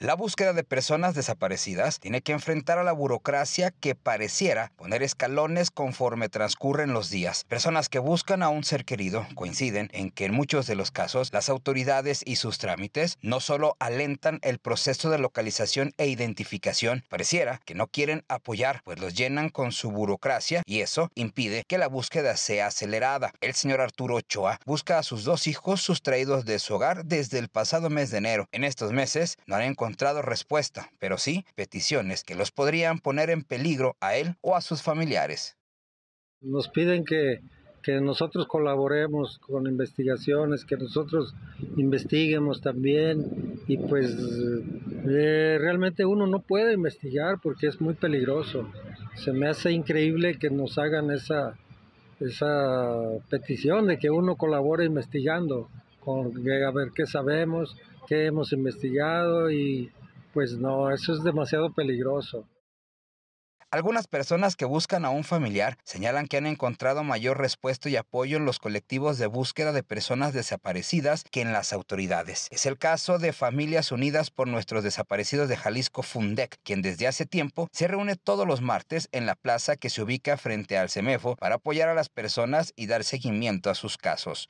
La búsqueda de personas desaparecidas tiene que enfrentar a la burocracia que pareciera poner escalones conforme transcurren los días. Personas que buscan a un ser querido coinciden en que en muchos de los casos las autoridades y sus trámites no solo alentan el proceso de localización e identificación, pareciera que no quieren apoyar, pues los llenan con su burocracia y eso impide que la búsqueda sea acelerada. El señor Arturo Ochoa busca a sus dos hijos sustraídos de su hogar desde el pasado mes de enero. En estos meses no han encontrado encontrado respuesta, pero sí peticiones que los podrían poner en peligro a él o a sus familiares. Nos piden que, que nosotros colaboremos con investigaciones, que nosotros investiguemos también y pues eh, realmente uno no puede investigar porque es muy peligroso. Se me hace increíble que nos hagan esa, esa petición de que uno colabore investigando, con a ver qué sabemos, que hemos investigado y pues no, eso es demasiado peligroso. Algunas personas que buscan a un familiar señalan que han encontrado mayor respuesta y apoyo en los colectivos de búsqueda de personas desaparecidas que en las autoridades. Es el caso de Familias Unidas por Nuestros Desaparecidos de Jalisco Fundec, quien desde hace tiempo se reúne todos los martes en la plaza que se ubica frente al CEMEFO para apoyar a las personas y dar seguimiento a sus casos.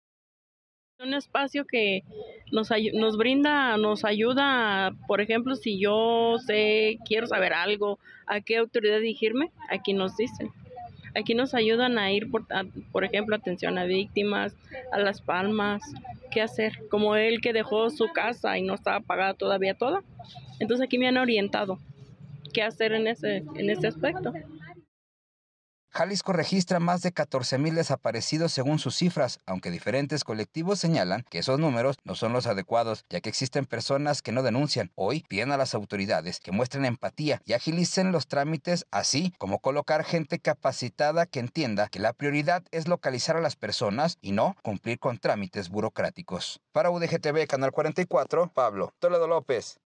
Un espacio que nos, nos brinda, nos ayuda, por ejemplo, si yo sé, quiero saber algo, a qué autoridad dirigirme, aquí nos dicen. Aquí nos ayudan a ir, por, por ejemplo, atención a víctimas, a las palmas, qué hacer, como él que dejó su casa y no estaba pagada todavía toda. Entonces aquí me han orientado qué hacer en ese, en ese aspecto. Jalisco registra más de 14.000 desaparecidos según sus cifras, aunque diferentes colectivos señalan que esos números no son los adecuados, ya que existen personas que no denuncian. Hoy piden a las autoridades que muestren empatía y agilicen los trámites, así como colocar gente capacitada que entienda que la prioridad es localizar a las personas y no cumplir con trámites burocráticos. Para UDGTV Canal 44, Pablo Toledo López.